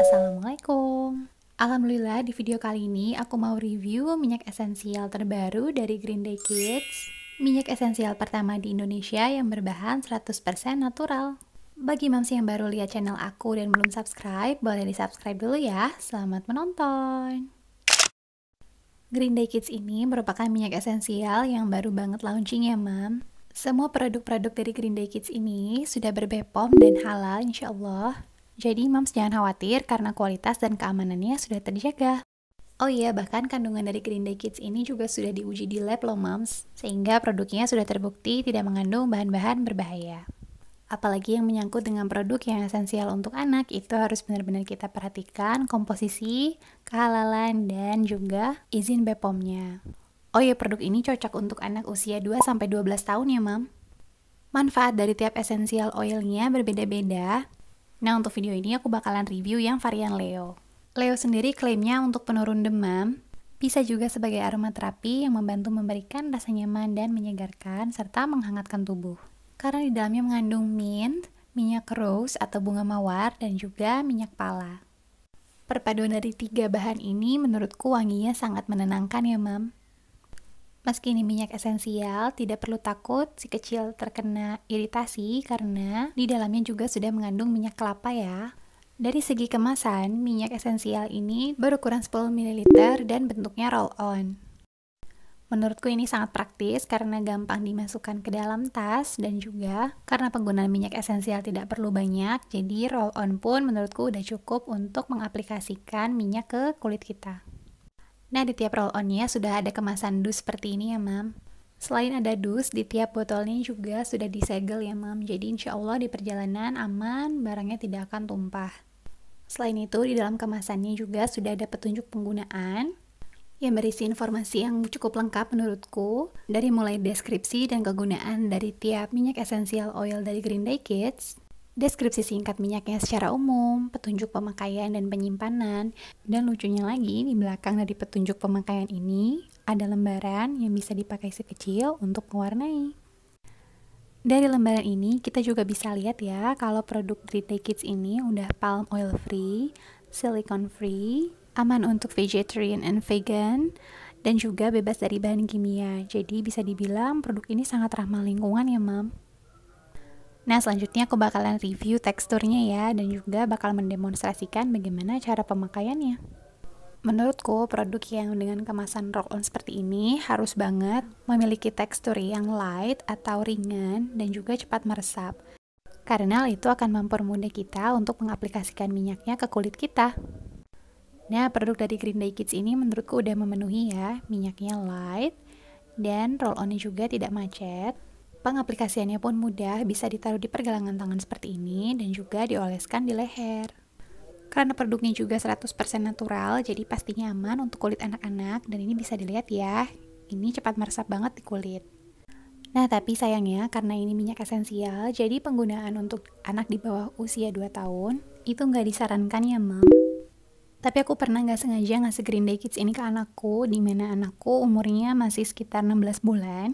Assalamualaikum. Alhamdulillah di video kali ini aku mau review minyak esensial terbaru dari Green Day Kids. Minyak esensial pertama di Indonesia yang berbahan 100% natural. Bagi mamsi yang baru lihat channel aku dan belum subscribe, boleh di-subscribe dulu ya. Selamat menonton. Green Day Kids ini merupakan minyak esensial yang baru banget launching ya, Mam. Semua produk-produk dari Green Day Kids ini sudah berbepom dan halal insya Allah. Jadi moms jangan khawatir karena kualitas dan keamanannya sudah terjaga. Oh iya, bahkan kandungan dari Green Day Kids ini juga sudah diuji di lab loh moms, sehingga produknya sudah terbukti tidak mengandung bahan-bahan berbahaya. Apalagi yang menyangkut dengan produk yang esensial untuk anak, itu harus benar-benar kita perhatikan komposisi, kehalalan, dan juga izin BPOM-nya. Oh iya, produk ini cocok untuk anak usia 2-12 tahun ya, Mam. Manfaat dari tiap esensial oilnya berbeda-beda, Nah, untuk video ini aku bakalan review yang varian Leo. Leo sendiri klaimnya untuk penurun demam, bisa juga sebagai aromaterapi yang membantu memberikan rasa nyaman dan menyegarkan serta menghangatkan tubuh. Karena di dalamnya mengandung mint, minyak rose atau bunga mawar, dan juga minyak pala. Perpaduan dari tiga bahan ini menurutku wanginya sangat menenangkan ya, Mam. Meski ini minyak esensial, tidak perlu takut si kecil terkena iritasi karena di dalamnya juga sudah mengandung minyak kelapa ya. Dari segi kemasan, minyak esensial ini berukuran 10 ml dan bentuknya roll on. Menurutku ini sangat praktis karena gampang dimasukkan ke dalam tas dan juga karena penggunaan minyak esensial tidak perlu banyak, jadi roll on pun menurutku udah cukup untuk mengaplikasikan minyak ke kulit kita. Nah, di tiap roll-onnya sudah ada kemasan dus seperti ini ya, Mam. Selain ada dus, di tiap botolnya juga sudah disegel ya, Mam. Jadi insya Allah di perjalanan aman, barangnya tidak akan tumpah. Selain itu, di dalam kemasannya juga sudah ada petunjuk penggunaan yang berisi informasi yang cukup lengkap menurutku dari mulai deskripsi dan kegunaan dari tiap minyak esensial oil dari Green Day Kids deskripsi singkat minyaknya secara umum, petunjuk pemakaian dan penyimpanan, dan lucunya lagi di belakang dari petunjuk pemakaian ini ada lembaran yang bisa dipakai sekecil untuk mewarnai. Dari lembaran ini kita juga bisa lihat ya kalau produk Green Day Kids ini udah palm oil free, silicon free, aman untuk vegetarian and vegan, dan juga bebas dari bahan kimia. Jadi bisa dibilang produk ini sangat ramah lingkungan ya, Mam. Nah, selanjutnya aku bakalan review teksturnya ya, dan juga bakal mendemonstrasikan bagaimana cara pemakaiannya. Menurutku, produk yang dengan kemasan roll-on seperti ini harus banget memiliki tekstur yang light atau ringan dan juga cepat meresap. Karena itu akan mempermudah kita untuk mengaplikasikan minyaknya ke kulit kita. Nah, produk dari Green Day Kids ini menurutku udah memenuhi ya, minyaknya light dan roll-onnya juga tidak macet Pengaplikasiannya pun mudah, bisa ditaruh di pergelangan tangan seperti ini dan juga dioleskan di leher. Karena produknya juga 100% natural, jadi pastinya aman untuk kulit anak-anak dan ini bisa dilihat ya, ini cepat meresap banget di kulit. Nah, tapi sayangnya karena ini minyak esensial, jadi penggunaan untuk anak di bawah usia 2 tahun itu nggak disarankan ya, Mam. Tapi aku pernah nggak sengaja ngasih Green Day Kids ini ke anakku, di mana anakku umurnya masih sekitar 16 bulan.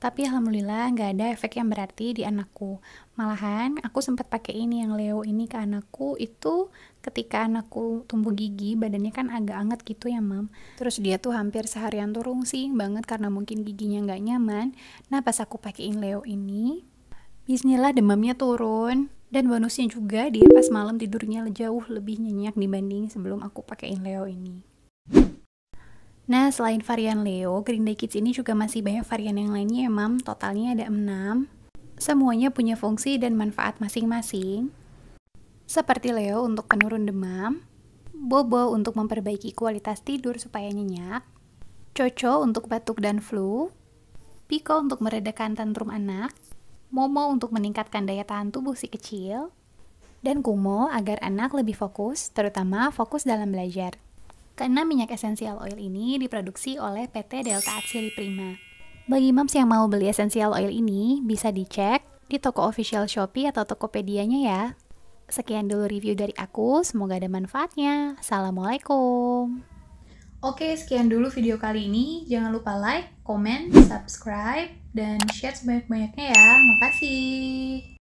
Tapi alhamdulillah nggak ada efek yang berarti di anakku. Malahan aku sempat pakai ini yang Leo ini ke anakku itu ketika anakku tumbuh gigi badannya kan agak anget gitu ya mam. Terus dia tuh hampir seharian tuh rungsing banget karena mungkin giginya nggak nyaman. Nah pas aku pakein Leo ini, Bismillah demamnya turun. Dan bonusnya juga dia pas malam tidurnya jauh lebih nyenyak dibanding sebelum aku pakein Leo ini. Nah, selain varian Leo, Green Day Kids ini juga masih banyak varian yang lainnya ya, Mam. Totalnya ada 6. Semuanya punya fungsi dan manfaat masing-masing. Seperti Leo untuk penurun demam, Bobo untuk memperbaiki kualitas tidur supaya nyenyak, Coco untuk batuk dan flu, Pico untuk meredakan tantrum anak, Momo untuk meningkatkan daya tahan tubuh si kecil, dan Kumo agar anak lebih fokus, terutama fokus dalam belajar. Karena minyak esensial oil ini diproduksi oleh PT Delta Atsiri Prima. Bagi moms yang mau beli esensial oil ini, bisa dicek di toko official Shopee atau Tokopedia-nya ya. Sekian dulu review dari aku, semoga ada manfaatnya. Assalamualaikum. Oke, sekian dulu video kali ini. Jangan lupa like, comment, subscribe, dan share sebanyak-banyaknya ya. Makasih.